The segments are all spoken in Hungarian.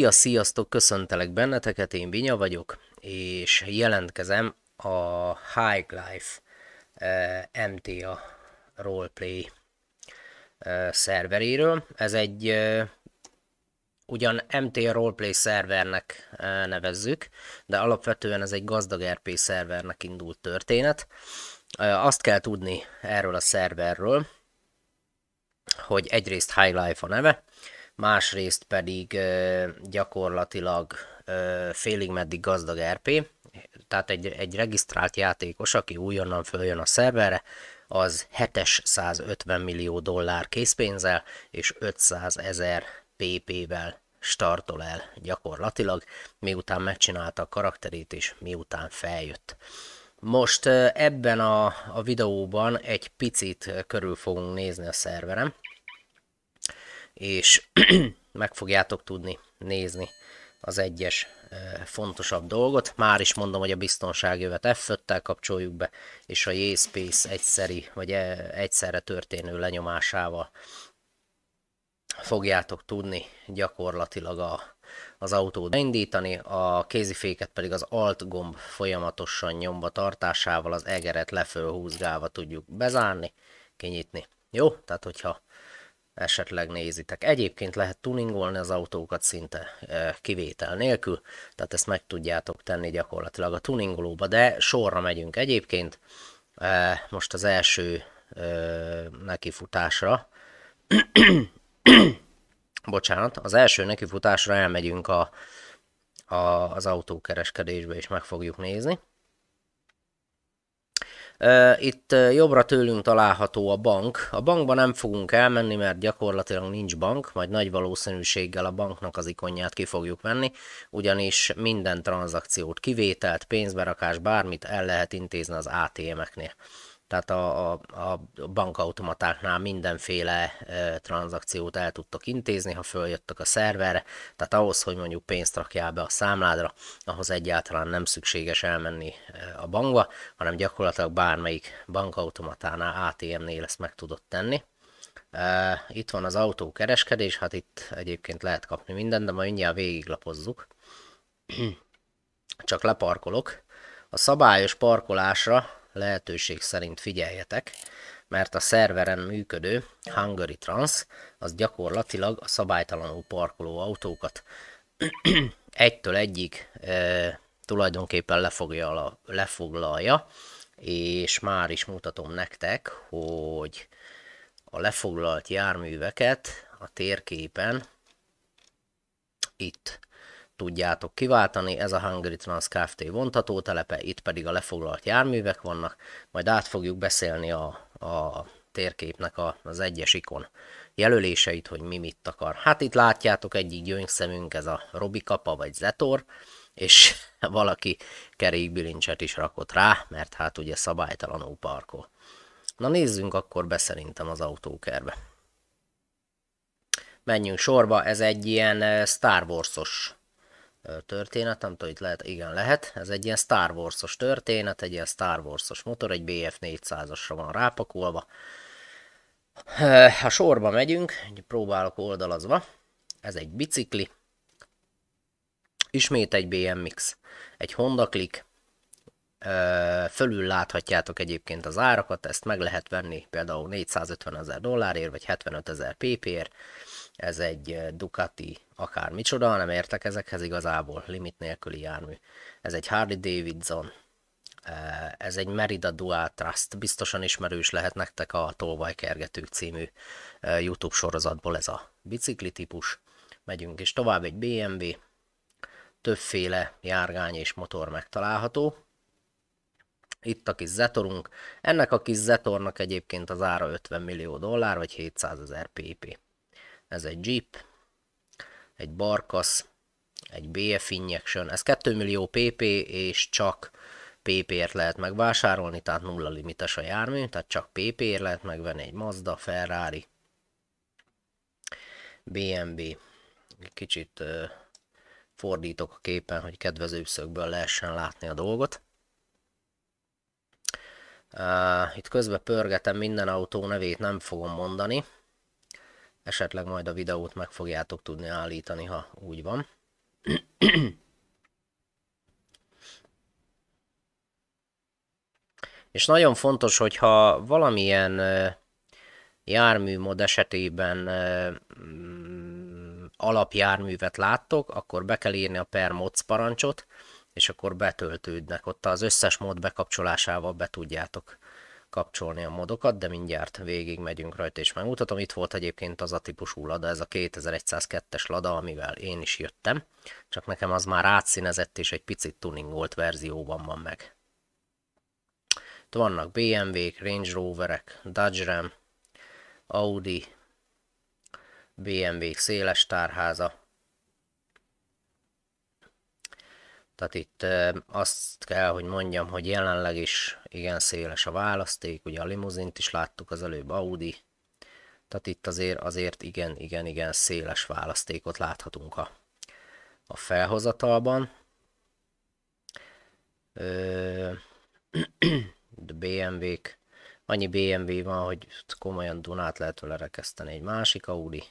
Szia, sziasztok, köszöntelek benneteket, én Vinya vagyok, és jelentkezem a High Life eh, MTA Roleplay eh, szerveréről. Ez egy eh, ugyan MTA Roleplay szervernek eh, nevezzük, de alapvetően ez egy gazdag RP szervernek indult történet. Eh, azt kell tudni erről a szerverről, hogy egyrészt High Life a neve, másrészt pedig gyakorlatilag félig meddig gazdag RP, tehát egy, egy regisztrált játékos, aki újonnan följön a szerverre, az 750 millió dollár készpénzzel és 500 ezer PP-vel startol el gyakorlatilag, miután megcsinálta a karakterét és miután feljött. Most ebben a, a videóban egy picit körül fogunk nézni a szerverem, és meg fogjátok tudni nézni az egyes fontosabb dolgot. Már is mondom, hogy a biztonságjövet f tel kapcsoljuk be, és a J-Space egyszeri, vagy egyszerre történő lenyomásával fogjátok tudni gyakorlatilag a, az autót indítani, a kéziféket pedig az alt gomb folyamatosan nyomva tartásával az egeret lefölhúzgálva tudjuk bezárni, kinyitni. Jó? Tehát hogyha esetleg nézitek. Egyébként lehet tuningolni az autókat szinte e, kivétel nélkül, tehát ezt meg tudjátok tenni gyakorlatilag a tuningolóba, de sorra megyünk egyébként. E, most az első e, nekifutásra, bocsánat, az első nekifutásra elmegyünk a, a, az autókereskedésbe, és meg fogjuk nézni. Itt jobbra tőlünk található a bank. A bankba nem fogunk elmenni, mert gyakorlatilag nincs bank, majd nagy valószínűséggel a banknak az ikonját ki fogjuk venni, ugyanis minden tranzakciót, kivételt, pénzberakás, bármit el lehet intézni az ATM-eknél tehát a, a, a bankautomatáknál mindenféle e, tranzakciót el tudtok intézni, ha följöttek a szerverre, tehát ahhoz, hogy mondjuk pénzt rakjál be a számládra, ahhoz egyáltalán nem szükséges elmenni a bankba, hanem gyakorlatilag bármelyik bankautomatánál, ATM-nél ezt meg tudod tenni. E, itt van az autókereskedés, hát itt egyébként lehet kapni mindent, de ma mindjárt végiglapozzuk. Csak leparkolok. A szabályos parkolásra lehetőség szerint figyeljetek, mert a szerveren működő Hungary Trans az gyakorlatilag a szabálytalanul parkoló autókat egytől egyik e, tulajdonképpen lefogja, lefoglalja, és már is mutatom nektek, hogy a lefoglalt járműveket a térképen itt tudjátok kiváltani, ez a Hungary Trans Kft. vontató telepe, itt pedig a lefoglalt járművek vannak, majd át fogjuk beszélni a, a térképnek a, az egyes ikon jelöléseit, hogy mi mit akar. Hát itt látjátok egyik gyöngyszemünk, ez a Robikapa vagy Zetor, és valaki kerékbilincset is rakott rá, mert hát ugye szabálytalanul parkol. Na nézzünk akkor be szerintem az autókerbe. Menjünk sorba, ez egy ilyen eh, Star Wars-os történet, nem tudom, itt lehet, igen, lehet. Ez egy ilyen Star Wars-os történet, egy ilyen Star Wars-os motor, egy BF400-asra van rápakolva. Ha sorba megyünk, próbálok oldalazva. Ez egy bicikli. Ismét egy BMX. Egy Honda Click. Fölül láthatjátok egyébként az árakat, ezt meg lehet venni például 450 ezer dollárért, vagy 75 ezer PP-ért, ez egy Ducati akármicsoda, hanem értek ezekhez igazából, limit nélküli jármű. Ez egy Harley Davidson, ez egy Merida Dual Trust, biztosan ismerős lehet nektek a Kergetők című YouTube sorozatból ez a bicikli típus. Megyünk és tovább egy BMW, többféle járgány és motor megtalálható. Itt a kis Zetorunk, ennek a kis Zetornak egyébként az ára 50 millió dollár vagy 700 ezer pp ez egy Jeep, egy barkas, egy BF Injection, ez 2 millió PP, és csak PP-ért lehet megvásárolni, tehát nulla limites a jármű, tehát csak PP-ért lehet megvenni egy Mazda, Ferrari, BMW. Kicsit fordítok a képen, hogy kedvező szögből lehessen látni a dolgot. Itt közben pörgetem minden autó nevét, nem fogom mondani. Esetleg majd a videót meg fogjátok tudni állítani, ha úgy van. És nagyon fontos, hogyha valamilyen mod esetében mm, alapjárművet láttok, akkor be kell írni a per mods parancsot, és akkor betöltődnek. Ott az összes mód bekapcsolásával be tudjátok kapcsolni a modokat, de mindjárt végig megyünk rajta és megmutatom. Itt volt egyébként az a típusú lada, ez a 2102-es lada, amivel én is jöttem, csak nekem az már átszínezett és egy picit tuningolt verzióban van meg. Itt vannak BMW-k, Range Roverek, Dodge Ram, Audi, BMW széles tárháza, Tehát itt azt kell, hogy mondjam, hogy jelenleg is igen széles a választék, ugye a limuzint is láttuk az előbb, Audi, tehát itt azért, azért igen, igen, igen széles választékot láthatunk a, a felhozatalban. De BMW-k, annyi BMW van, hogy komolyan Dunát lehet vele rekeszteni. Egy másik Audi,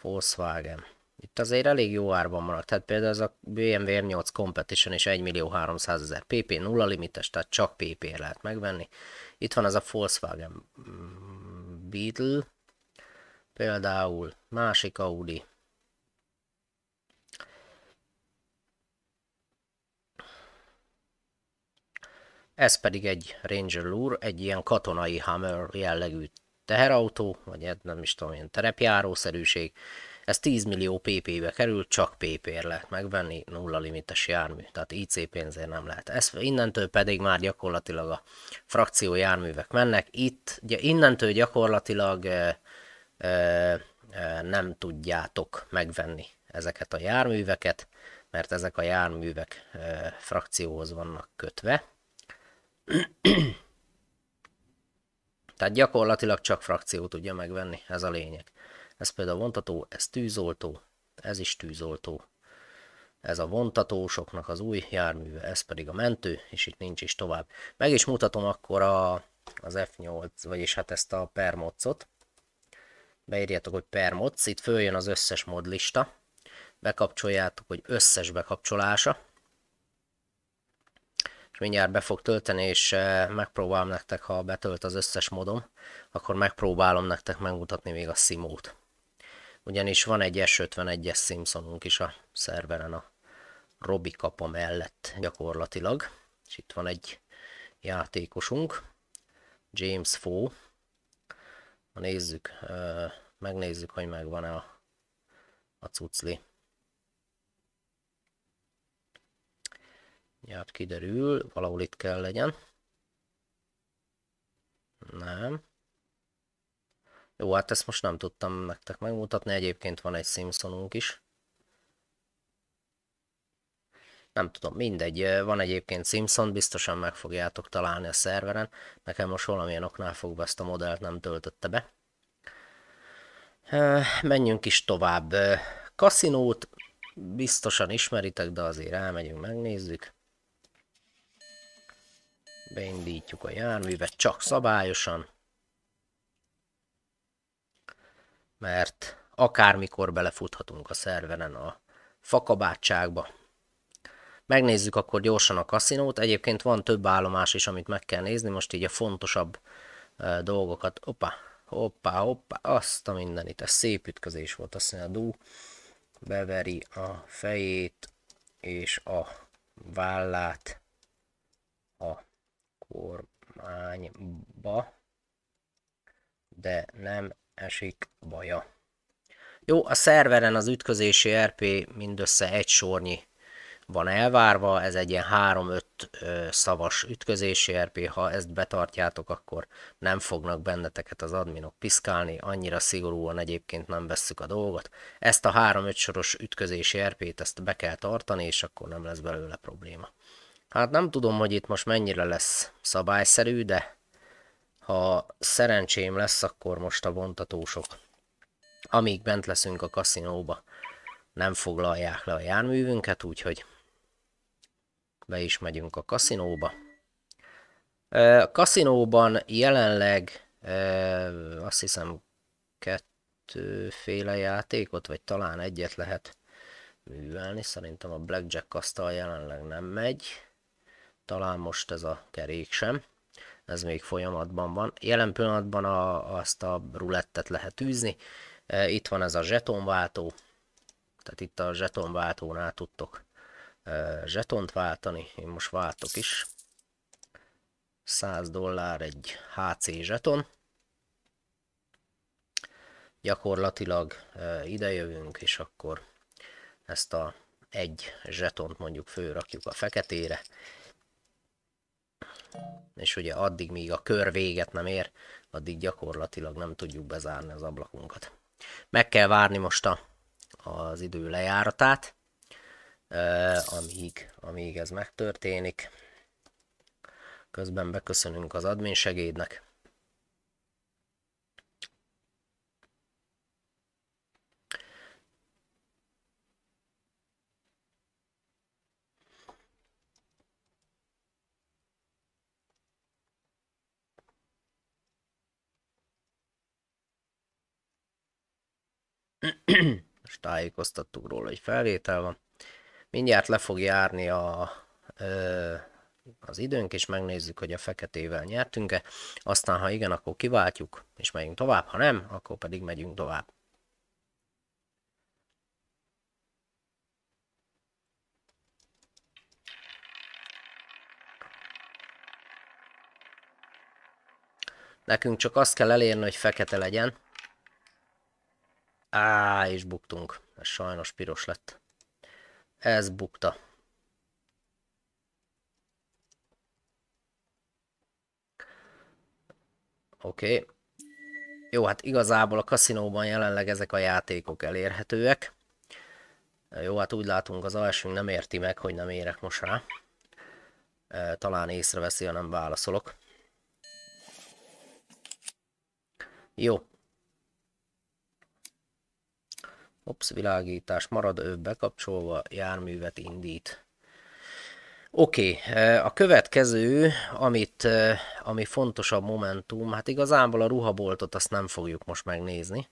Volkswagen, itt azért elég jó árban maradt. Tehát például ez a BMW M8 Competition is 1 millió 300 ezer PP, nulla limites, tehát csak pp lehet megvenni. Itt van az a Volkswagen mm, Beetle, például másik Audi. Ez pedig egy Ranger Lure, egy ilyen katonai Hammer jellegű teherautó, vagy hát nem is tudom, ilyen terepjárószerűség. szerűség ez 10 millió PP-be kerül, csak PP-ért lehet megvenni, nulla limites jármű, tehát IC pénzért nem lehet. Ez, innentől pedig már gyakorlatilag a frakció járművek mennek. Itt innentől gyakorlatilag e, e, e, nem tudjátok megvenni ezeket a járműveket, mert ezek a járművek e, frakcióhoz vannak kötve. Tehát gyakorlatilag csak frakció tudja megvenni, ez a lényeg. Ez például vontató, ez tűzoltó, ez is tűzoltó. Ez a vontatósoknak az új járműve, ez pedig a mentő, és itt nincs is tovább. Meg is mutatom akkor a, az F8, vagyis hát ezt a permocot. Beírjátok, hogy permoc, itt följön az összes modlista. Bekapcsoljátok, hogy összes bekapcsolása és mindjárt be fog tölteni, és eh, megpróbálom nektek, ha betölt az összes modom, akkor megpróbálom nektek megmutatni még a simót ugyanis van egy S51-es Simpsonunk is a szerveren a Robi kapa mellett gyakorlatilag, és itt van egy játékosunk, James Fo. Ha nézzük, megnézzük, hogy megvan-e a, a cucli. Nyilván kiderül, valahol itt kell legyen. Nem. Jó, hát ezt most nem tudtam nektek megmutatni, egyébként van egy Simpsonunk is. Nem tudom, mindegy, van egyébként Simpson, biztosan meg fogjátok találni a szerveren. Nekem most valamilyen oknál fogva ezt a modellt nem töltötte be. Menjünk is tovább. Kaszinót biztosan ismeritek, de azért elmegyünk, megnézzük. Beindítjuk a járművet, csak szabályosan. mert akármikor belefuthatunk a szerveren a fakabátságba. Megnézzük akkor gyorsan a kaszinót, egyébként van több állomás is, amit meg kell nézni, most így a fontosabb e, dolgokat. Hoppá, hoppá, hoppá, azt a mindenit, ez szép ütközés volt, azt mondja, a dú beveri a fejét és a vállát a kormányba, de nem esik baja. Jó, a szerveren az ütközési RP mindössze egy sornyi van elvárva, ez egy ilyen 3-5 szavas ütközési RP, ha ezt betartjátok, akkor nem fognak benneteket az adminok piszkálni, annyira szigorúan egyébként nem vesszük a dolgot. Ezt a 3-5 soros ütközési RP-t ezt be kell tartani, és akkor nem lesz belőle probléma. Hát nem tudom, hogy itt most mennyire lesz szabályszerű, de ha szerencsém lesz, akkor most a vontatósok, amíg bent leszünk a kaszinóba, nem foglalják le a járművünket, úgyhogy be is megyünk a kaszinóba. A kaszinóban jelenleg azt hiszem kettőféle játékot, vagy talán egyet lehet művelni. Szerintem a Blackjack asztal jelenleg nem megy. Talán most ez a kerék sem ez még folyamatban van. Jelen pillanatban a, azt a rulettet lehet űzni. E, itt van ez a zsetonváltó, tehát itt a zsetonváltónál tudtok e, zsetont váltani. Én most váltok is. 100 dollár egy HC zseton. Gyakorlatilag e, idejövünk, és akkor ezt a egy zsetont mondjuk fölrakjuk a feketére, és ugye addig, míg a kör véget nem ér, addig gyakorlatilag nem tudjuk bezárni az ablakunkat. Meg kell várni most a, az idő lejáratát, amíg, amíg ez megtörténik. Közben beköszönünk az admin segédnek. most tájékoztattuk róla, hogy felvétel van. Mindjárt le fog járni a, ö, az időnk, és megnézzük, hogy a feketével nyertünk-e. Aztán, ha igen, akkor kiváltjuk, és megyünk tovább, ha nem, akkor pedig megyünk tovább. Nekünk csak azt kell elérni, hogy fekete legyen. Á, és buktunk. Ez sajnos piros lett. Ez bukta. Oké. Okay. Jó, hát igazából a kaszinóban jelenleg ezek a játékok elérhetőek. Jó, hát úgy látunk az alsónk nem érti meg, hogy nem érek most rá. Talán észreveszi, ha nem válaszolok. Jó, Ops, világítás marad, ő bekapcsolva, járművet indít. Oké, okay, eh, a következő, amit, eh, ami fontosabb momentum, hát igazából a ruhaboltot azt nem fogjuk most megnézni,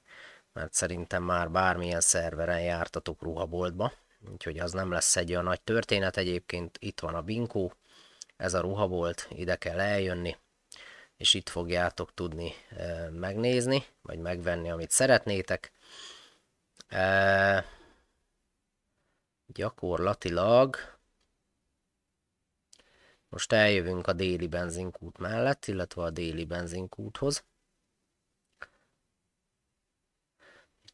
mert szerintem már bármilyen szerveren jártatok ruhaboltba, úgyhogy az nem lesz egy olyan nagy történet. Egyébként itt van a Binkó, ez a ruhabolt, ide kell eljönni, és itt fogjátok tudni eh, megnézni, vagy megvenni, amit szeretnétek. E, gyakorlatilag most eljövünk a déli benzinkút mellett, illetve a déli benzinkúthoz.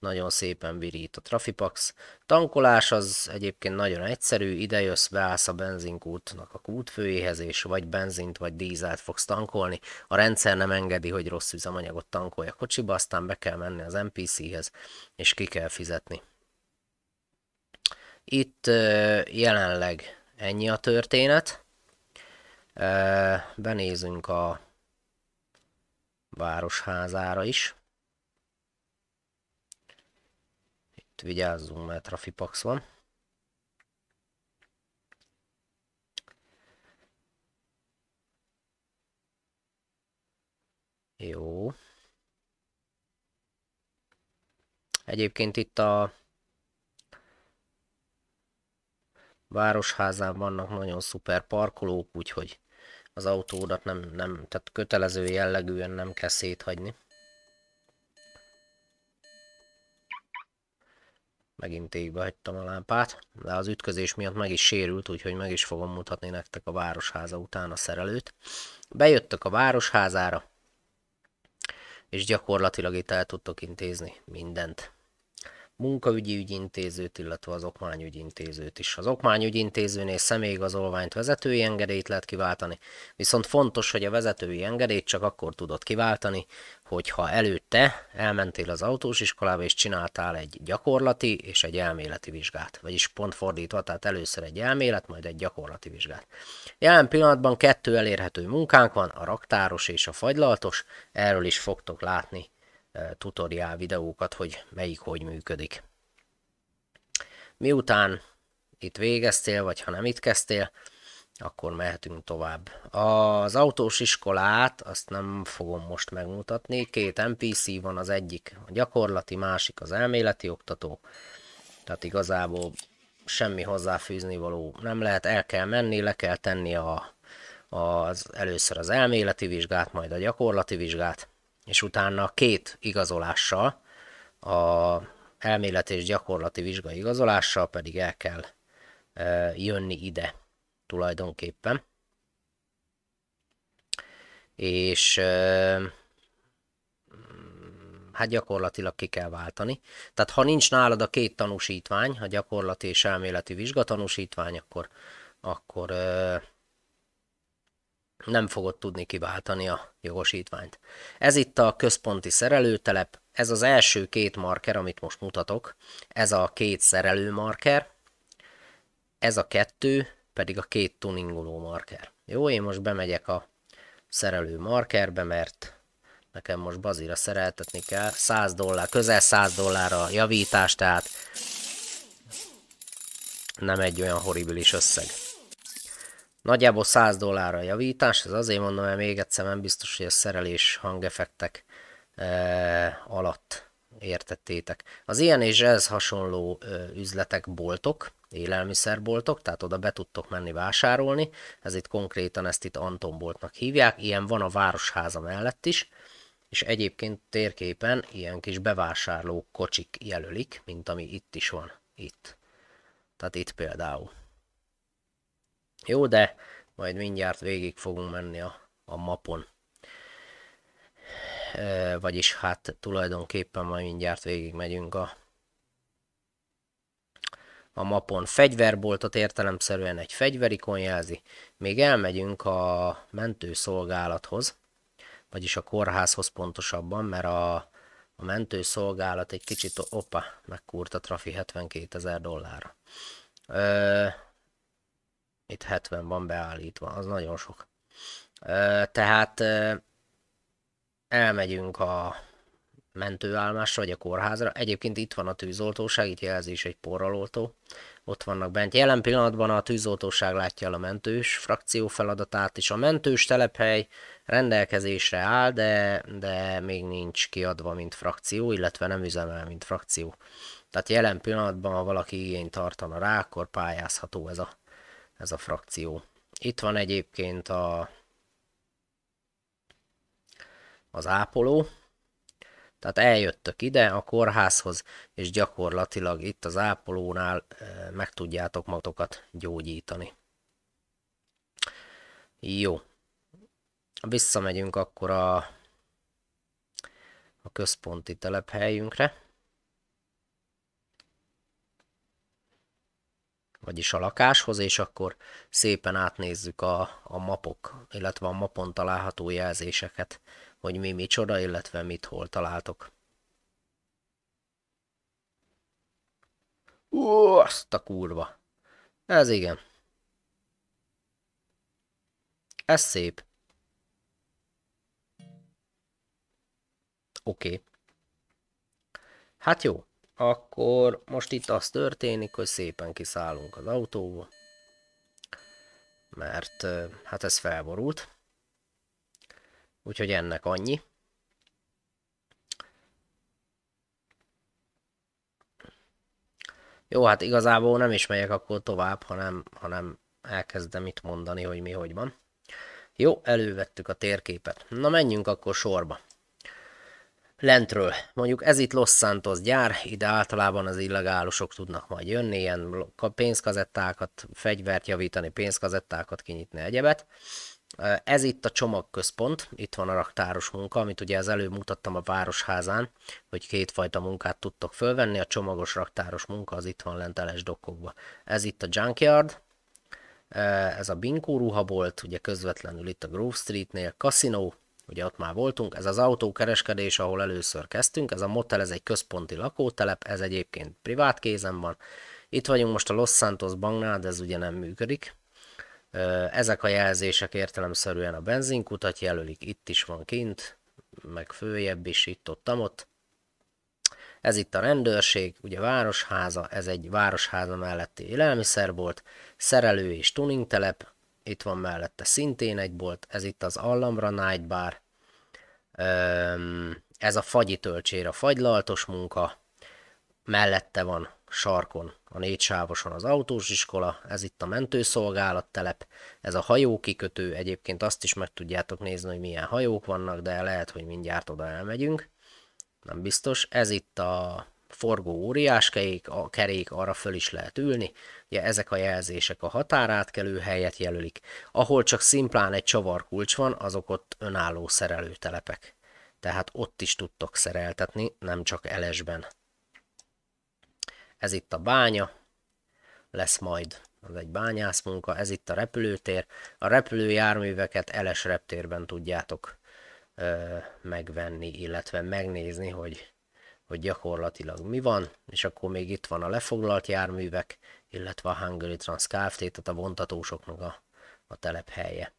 nagyon szépen virít a Trafipax. Tankolás az egyébként nagyon egyszerű, ide jössz, beállsz a benzinkútnak a kútfőjéhez, és vagy benzint, vagy dízelt fogsz tankolni. A rendszer nem engedi, hogy rossz üzemanyagot tankolj a kocsiba, aztán be kell menni az NPC-hez, és ki kell fizetni. Itt jelenleg ennyi a történet. Benézünk a városházára is. vigyázzunk, mert trafipax van. Jó. Egyébként itt a városházán vannak nagyon szuper parkolók, úgyhogy az autódat nem, nem, tehát kötelező jellegűen nem kell széthagyni. Megint égbe hagytam a lámpát, de az ütközés miatt meg is sérült, úgyhogy meg is fogom mutatni nektek a városháza után a szerelőt. Bejöttök a városházára, és gyakorlatilag itt el tudtok intézni mindent munkaügyi ügyintézőt, illetve az intézőt is. Az intézőnél személyigazolványt, vezetői engedélyt lehet kiváltani, viszont fontos, hogy a vezetői engedélyt csak akkor tudod kiváltani, hogyha előtte elmentél az autós iskolába és csináltál egy gyakorlati és egy elméleti vizsgát, vagyis pont fordítva, tehát először egy elmélet, majd egy gyakorlati vizsgát. Jelen pillanatban kettő elérhető munkánk van, a raktáros és a fagylaltos, erről is fogtok látni Eh, tutoriál videókat, hogy melyik hogy működik. Miután itt végeztél, vagy ha nem itt kezdtél, akkor mehetünk tovább. Az autós iskolát azt nem fogom most megmutatni, két NPC van, az egyik a gyakorlati, másik az elméleti oktató, tehát igazából semmi hozzáfűzni való nem lehet, el kell menni, le kell tenni a, az, először az elméleti vizsgát, majd a gyakorlati vizsgát, és utána két igazolással, a elmélet és gyakorlati vizsga igazolással pedig el kell jönni ide tulajdonképpen. És hát gyakorlatilag ki kell váltani. Tehát ha nincs nálad a két tanúsítvány, a gyakorlati és elméleti vizsgatanúsítvány, akkor, akkor nem fogod tudni kiváltani a jogosítványt. Ez itt a központi szerelőtelep, ez az első két marker, amit most mutatok, ez a két szerelő marker, ez a kettő pedig a két tuningoló marker. Jó, én most bemegyek a szerelő markerbe, mert nekem most bazira szereltetni kell, 100 dollár, közel 100 dollár a javítás, tehát nem egy olyan horribilis összeg. Nagyjából 100 dollárra a javítás, ez azért mondom, mert még egyszer nem biztos, hogy a szerelés hangefektek e, alatt értettétek. Az ilyen és ez hasonló e, üzletek, boltok, élelmiszerboltok, tehát oda be tudtok menni vásárolni, ez itt konkrétan ezt itt Anton boltnak hívják, ilyen van a Városháza mellett is, és egyébként térképen ilyen kis bevásárló kocsik jelölik, mint ami itt is van, itt. Tehát itt például. Jó, de majd mindjárt végig fogunk menni a, a mapon. E, vagyis hát tulajdonképpen majd mindjárt végig megyünk a, a mapon. Fegyverboltot értelemszerűen egy fegyverikon jelzi. Még elmegyünk a mentőszolgálathoz, vagyis a kórházhoz pontosabban, mert a, a mentőszolgálat egy kicsit, opa, megkúrt a trafi 72 ezer dollárra. E, itt 70 van beállítva, az nagyon sok. Tehát elmegyünk a mentőállomásra, vagy a kórházra. Egyébként itt van a tűzoltóság, itt jelzi, is egy porraloltó. Ott vannak bent. Jelen pillanatban a tűzoltóság látja el a mentős frakció feladatát is. A mentős telephely rendelkezésre áll, de, de még nincs kiadva, mint frakció, illetve nem üzemel, mint frakció. Tehát jelen pillanatban, ha valaki igényt tartana rá, akkor pályázható ez a ez a frakció. Itt van egyébként a, az ápoló, tehát eljöttök ide a kórházhoz, és gyakorlatilag itt az ápolónál eh, meg tudjátok magatokat gyógyítani. Jó. Visszamegyünk akkor a, a központi telephelyünkre. vagyis a lakáshoz, és akkor szépen átnézzük a, a mapok, illetve a mapon található jelzéseket, hogy mi micsoda, illetve mit hol találtok. Ó, azt a kurva! Ez igen. Ez szép. Oké. Okay. Hát jó akkor most itt az történik, hogy szépen kiszállunk az autóból, mert hát ez felborult, úgyhogy ennek annyi. Jó, hát igazából nem is megyek akkor tovább, hanem, hanem elkezdem itt mondani, hogy mi hogy van. Jó, elővettük a térképet. Na menjünk akkor sorba. Lentről. Mondjuk ez itt Los Santos gyár, ide általában az illegálusok tudnak majd jönni, ilyen pénzkazettákat, fegyvert javítani, pénzkazettákat kinyitni, egyebet. Ez itt a csomagközpont, itt van a raktáros munka, amit ugye az előbb mutattam a Városházán, hogy kétfajta munkát tudtok fölvenni, a csomagos raktáros munka az itt van lent LS dokkokba. Ez itt a Junkyard, ez a Binkó ruhabolt, ugye közvetlenül itt a Grove Streetnél, kaszinó, ugye ott már voltunk, ez az autókereskedés, ahol először kezdtünk, ez a motel, ez egy központi lakótelep, ez egyébként privát kézen van. Itt vagyunk most a Los Santos banknál, de ez ugye nem működik. Ezek a jelzések értelemszerűen a benzinkutat jelölik, itt is van kint, meg főjebb is, itt ott, ott. Ez itt a rendőrség, ugye városháza, ez egy városháza melletti élelmiszerbolt, szerelő és tuningtelep, itt van mellette szintén egy bolt, ez itt az Allamra Night Bar, ez a fagyi töltsér, a fagylaltos munka, mellette van sarkon, a sávoson az autós iskola, ez itt a mentőszolgálat telep, ez a hajókikötő, egyébként azt is meg tudjátok nézni, hogy milyen hajók vannak, de lehet, hogy mindjárt oda elmegyünk, nem biztos, ez itt a forgó óriás kerék, a kerék, arra föl is lehet ülni. Ugye ezek a jelzések a határátkelő helyet jelölik. Ahol csak szimplán egy csavarkulcs van, azok ott önálló szerelőtelepek. Tehát ott is tudtok szereltetni, nem csak elesben. Ez itt a bánya, lesz majd az egy bányászmunka, ez itt a repülőtér. A repülőjárműveket eles reptérben tudjátok ö, megvenni, illetve megnézni, hogy hogy gyakorlatilag mi van, és akkor még itt van a lefoglalt járművek, illetve a Hungary Trans Kft, tehát a vontatósoknak a, a telephelye.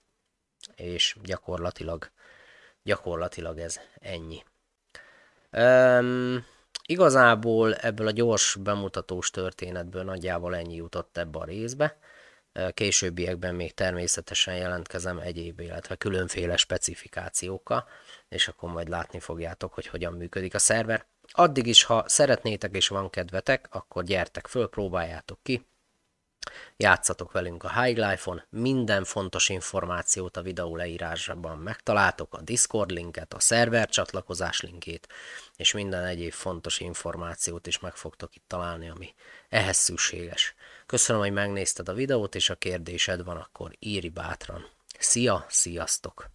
És gyakorlatilag, gyakorlatilag ez ennyi. Um, igazából ebből a gyors bemutatós történetből nagyjából ennyi jutott ebbe a részbe. Későbbiekben még természetesen jelentkezem egyéb, illetve különféle specifikációkkal, és akkor majd látni fogjátok, hogy hogyan működik a szerver. Addig is, ha szeretnétek és van kedvetek, akkor gyertek föl, próbáljátok ki. Játszatok velünk a High Life-on, minden fontos információt a videó leírásában megtaláltok, a Discord linket, a szerver csatlakozás linkét, és minden egyéb fontos információt is meg fogtok itt találni, ami ehhez szükséges. Köszönöm, hogy megnézted a videót, és a kérdésed van, akkor írj bátran. Szia, sziasztok!